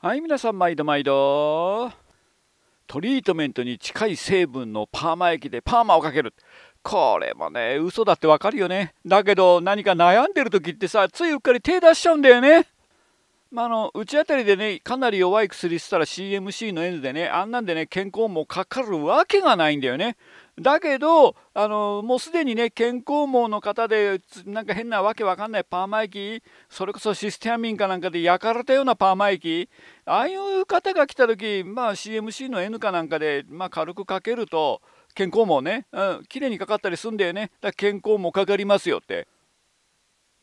はい皆さん毎度毎度トリートメントに近い成分のパーマ液でパーマをかけるこれもね嘘だってわかるよねだけど何か悩んでる時ってさついうっかり手出しちゃうんだよねまあ、あのうちあたりでねかなり弱い薬したら CMC の N でねあんなんでね健康もかかるわけがないんだよね。だけどあのもうすでにね健康網の方でなんか変なわけわかんないパーマ液それこそシステアミンかなんかで焼かれたようなパーマ液ああいう方が来た時、まあ、CMC の N かなんかで、まあ、軽くかけると健康網ね、うん、きれいにかかったりするんだよねだから健康もかかりますよって。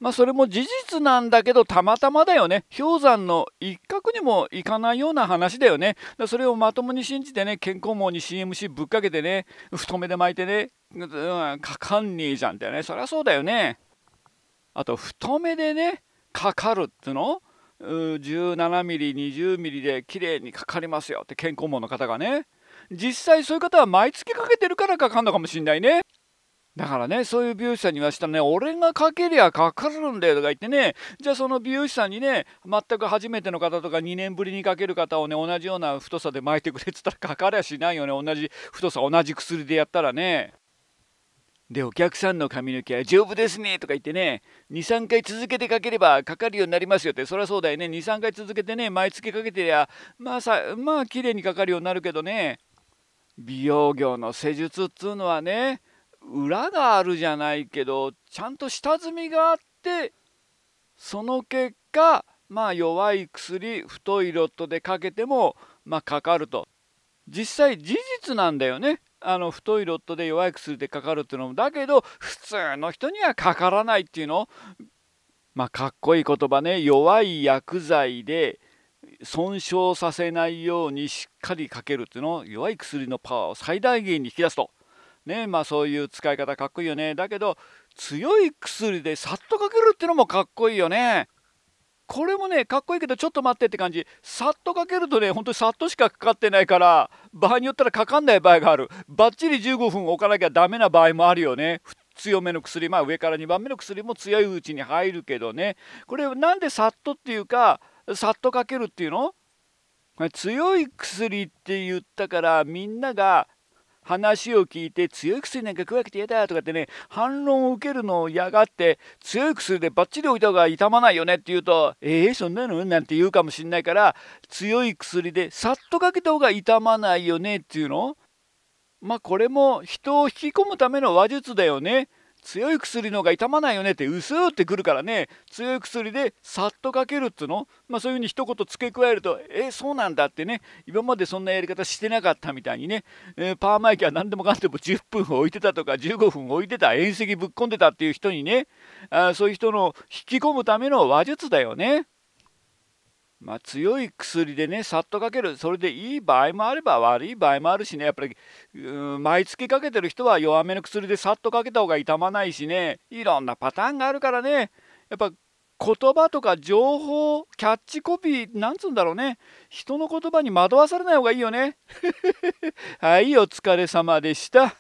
まあ、それも事実なんだけどたまたまだよね氷山の一角にも行かないような話だよねそれをまともに信じてね健康網に CMC ぶっかけてね太めで巻いてね、うん、かかんねえじゃんってねそりゃそうだよねあと太めでねかかるっての17ミリ20ミリで綺麗にかかりますよって健康網の方がね実際そういう方は毎月かけてるからかかんのかもしんないねだからね、そういう美容師さんに言わしたらね、俺がかけりゃかかるんだよとか言ってね、じゃあその美容師さんにね、全く初めての方とか2年ぶりにかける方をね、同じような太さで巻いてくれっつったらかかりゃしないよね、同じ太さ、同じ薬でやったらね。で、お客さんの髪の毛は丈夫ですねとか言ってね、2、3回続けてかければかかるようになりますよって、そりゃそうだよね、2、3回続けてね、毎月かけてりゃ、まあさ、まあ綺麗にかかるようになるけどね、美容業の施術っつうのはね、裏があるじゃないけどちゃんと下積みがあってその結果まあ弱い薬太いロットでかけてもまあかかると実際事実なんだよねあの太いロットで弱い薬でかかるっていうのもだけど普通の人にはかからないっていうのまあかっこいい言葉ね弱い薬剤で損傷させないようにしっかりかけるっていうの弱い薬のパワーを最大限に引き出すと。ねまあ、そういう使い方かっこいいよねだけど強い薬でさっとかけるってのもかっこいいよねこれもねかっこいいけどちょっと待ってって感じさっとかけるとねほんとさっとしかかかってないから場合によったらかかんない場合があるばっちり15分置かなきゃダメな場合もあるよね強めの薬まあ上から2番目の薬も強いうちに入るけどねこれなんでさっとっていうかさっとかけるっていうの強い薬って言ったからみんなが話を聞いて強い薬なんか食わて嫌だとかってね反論を受けるのを嫌がって強い薬でバッチリ置いた方が痛まないよねって言うとえー、そんなのなんて言うかもしんないから強い薬でさっとかけた方が痛まないよねっていうのまあこれも人を引き込むための話術だよね。強い薬のが痛まないよねってうすってくるからね強い薬でさっとかけるっつの、まあ、そういうふうに一言付け加えるとえそうなんだってね今までそんなやり方してなかったみたいにね、えー、パーマ液は何でもかんでも10分置いてたとか15分置いてた遠石ぶっ込んでたっていう人にねあそういう人の引き込むための話術だよね。まあ、強い薬でね、さっとかける、それでいい場合もあれば悪い場合もあるしね、やっぱり、毎月かけてる人は弱めの薬でさっとかけた方が痛まないしね、いろんなパターンがあるからね、やっぱ言葉とか情報、キャッチコピー、なんつうんだろうね、人の言葉に惑わされない方がいいよね。はい、お疲れ様でした。